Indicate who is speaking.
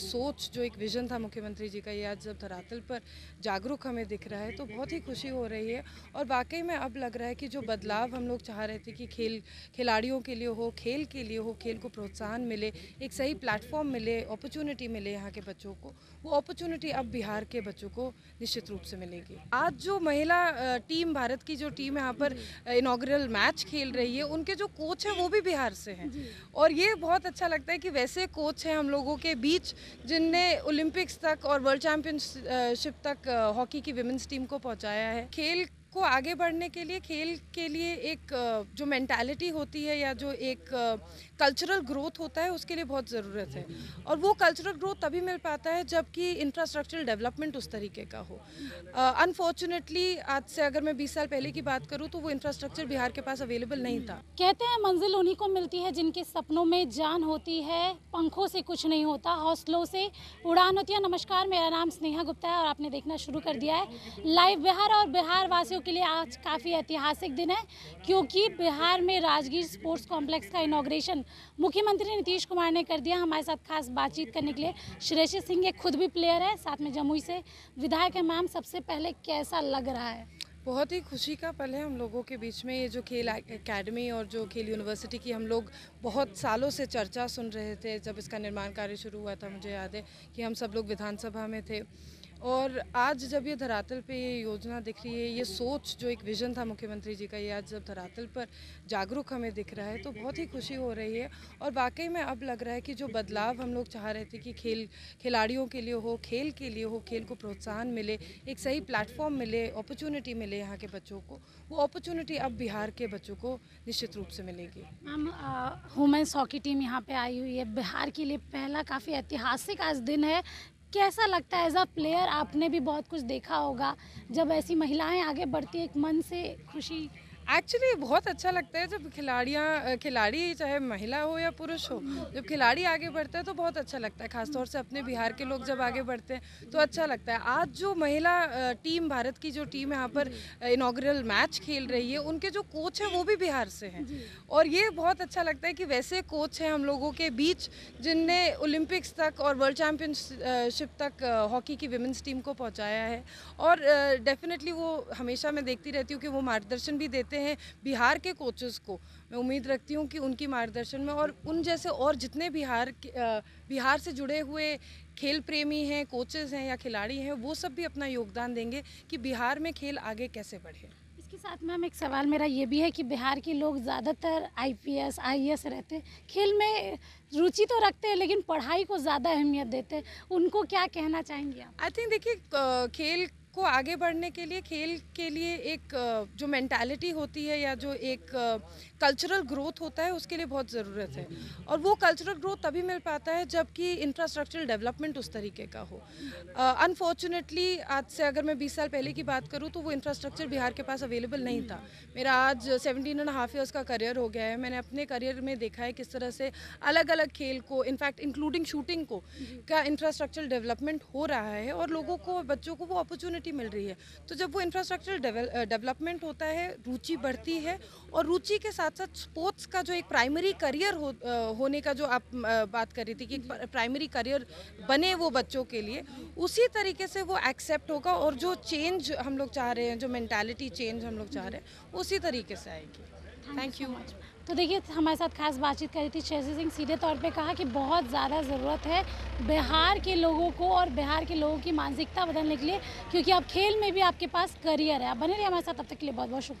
Speaker 1: सोच जो एक विज़न था मुख्यमंत्री जी का ये आज जब धरातल पर जागरूक हमें दिख रहा है तो बहुत ही खुशी हो रही है और वाकई में अब लग रहा है कि जो बदलाव हम लोग चाह रहे थे कि खेल खिलाड़ियों के लिए हो खेल के लिए हो खेल को प्रोत्साहन मिले एक सही प्लेटफॉर्म मिले अपॉर्चुनिटी मिले यहाँ के बच्चों को वो अपॉर्चुनिटी अब बिहार के बच्चों को निश्चित रूप से मिलेगी आज जो महिला टीम भारत की जो टीम यहाँ पर इनाग्रल मैच खेल रही है उनके जो कोच हैं वो भी बिहार से हैं और ये बहुत अच्छा लगता है कि वैसे कोच हैं हम लोगों के बीच जिनने ओलंपिक्स तक और वर्ल्ड चैंपियनशिप तक हॉकी की विमेंस टीम को पहुंचाया है खेल को आगे बढ़ने के लिए खेल के लिए एक जो मैंटेलिटी होती है या जो एक कल्चरल ग्रोथ होता है उसके लिए बहुत ज़रूरत है और वो कल्चरल ग्रोथ तभी मिल पाता है जबकि इंफ्रास्ट्रक्चरल डेवलपमेंट उस तरीके का हो अनफॉर्चुनेटली आज से अगर मैं 20 साल पहले की बात करूँ तो वो इंफ्रास्ट्रक्चर बिहार के पास अवेलेबल नहीं था कहते हैं
Speaker 2: मंजिल उन्हीं को मिलती है जिनके सपनों में जान होती है पंखों से कुछ नहीं होता हौसलों से उड़ान होती है नमस्कार मेरा नाम स्नेहा गुप्ता है और आपने देखना शुरू कर दिया है लाइव बिहार और बिहार वासियों वालों के लिए आज काफ़ी ऐतिहासिक दिन है क्योंकि बिहार में राजगीर स्पोर्ट्स कॉम्प्लेक्स का इनाग्रेशन मुख्यमंत्री नीतीश कुमार ने कर दिया हमारे साथ खास बातचीत करने के लिए श्रेष सिंह एक खुद भी प्लेयर है साथ में जमुई से विधायक है मैम सबसे पहले कैसा लग
Speaker 1: रहा है बहुत ही खुशी का पल है हम लोगों के बीच में ये जो खेल एकेडमी और जो खेल यूनिवर्सिटी की हम लोग बहुत सालों से चर्चा सुन रहे थे जब इसका निर्माण कार्य शुरू हुआ था मुझे याद है कि हम सब लोग विधानसभा में थे और आज जब ये धरातल पे ये योजना दिख रही है ये सोच जो एक विज़न था मुख्यमंत्री जी का ये आज जब धरातल पर जागरूक हमें दिख रहा है तो बहुत ही खुशी हो रही है और वाकई में अब लग रहा है कि जो बदलाव हम लोग चाह रहे थे कि खेल खिलाड़ियों के लिए हो खेल के लिए हो खेल को प्रोत्साहन मिले एक सही प्लेटफॉर्म मिले अपॉर्चुनिटी मिले यहाँ के बच्चों को वो अपॉर्चुनिटी अब बिहार के बच्चों को निश्चित रूप से मिलेगी
Speaker 2: मैम वुमेंस हॉकी टीम यहाँ पर आई हुई है बिहार के लिए पहला काफ़ी ऐतिहासिक आज दिन है कैसा लगता है एज अ प्लेयर आपने भी बहुत कुछ देखा होगा जब ऐसी
Speaker 1: महिलाएं आगे बढ़ती एक मन से खुशी एक्चुअली बहुत अच्छा लगता है जब खिलाड़ियाँ खिलाड़ी चाहे महिला हो या पुरुष हो जब खिलाड़ी आगे बढ़ता है तो बहुत अच्छा लगता है खासतौर से अपने बिहार के लोग जब आगे बढ़ते हैं तो अच्छा लगता है आज जो महिला टीम भारत की जो टीम यहाँ पर इनाग्रल मैच खेल रही है उनके जो कोच हैं वो भी बिहार से हैं और ये बहुत अच्छा लगता है कि वैसे कोच हैं हम लोगों के बीच जिनने ओलंपिक्स तक और वर्ल्ड चैम्पियनशिप तक हॉकी की विमेंस टीम को पहुँचाया है और डेफिनेटली वो हमेशा मैं देखती रहती हूँ कि वो मार्गदर्शन भी देते हैं बिहार के कोचेज़ को मैं उम्मीद रखती हूँ कि उनकी मार्गदर्शन में और उन जैसे और जितने बिहार बिहार से जुड़े हुए खेल प्रेमी हैं कोचेज़ हैं या खिलाड़ी हैं वो सब भी अपना योगदान देंगे कि बिहार में खेल आगे कैसे बढ़े
Speaker 2: इसके साथ मैम एक सवाल मेरा ये भी है कि बिहार के लोग ज़्यादातर आई एस रहते हैं खेल में रुचि तो रखते हैं लेकिन पढ़ाई को ज़्यादा अहमियत देते
Speaker 1: हैं उनको क्या कहना चाहेंगे आप आई थिंक देखिए खेल को आगे बढ़ने के लिए खेल के लिए एक जो मैंटेलिटी होती है या जो एक कल्चरल ग्रोथ होता है उसके लिए बहुत ज़रूरत है और वो कल्चरल ग्रोथ तभी मिल पाता है जबकि इंफ्रास्ट्रक्चरल डेवलपमेंट उस तरीके का हो अनफॉर्चुनेटली आज से अगर मैं बीस साल पहले की बात करूँ तो वो इंफ्रास्ट्रक्चर बिहार के पास अवेलेबल नहीं था मेरा आज सेवनटीन एंड हाफ ईयर्स का करियर हो गया है मैंने अपने करियर में देखा है किस तरह से अलग अलग खेल को इनफैक्ट इंक्लूडिंग शूटिंग को का इंफ्रास्ट्रक्चरल डेवलपमेंट हो रहा है और लोगों को बच्चों को वो अपॉर्चुनिटी अपॉर्चुनिटी मिल रही है तो जब वो इंफ्रास्ट्रक्चर डेवलपमेंट होता है रुचि बढ़ती है और रुचि के साथ साथ स्पोर्ट्स का जो एक प्राइमरी करियर हो, होने का जो आप बात कर रही थी कि प्राइमरी करियर बने वो बच्चों के लिए उसी तरीके से वो एक्सेप्ट होगा और जो चेंज हम लोग चाह रहे हैं जो मैंटेलिटी चेंज हम लोग चाह रहे हैं उसी तरीके से आएगी थैंक यू मच तो देखिए
Speaker 2: हमारे साथ खास बातचीत करी थी शेजी सिंह सीधे तौर पे कहा कि बहुत ज़्यादा ज़रूरत है बिहार के लोगों को और बिहार के लोगों की मानसिकता बदलने के लिए क्योंकि आप खेल में भी आपके पास करियर है आप बने रहिए हमारे साथ तब तक के लिए बहुत बहुत शुक्रिया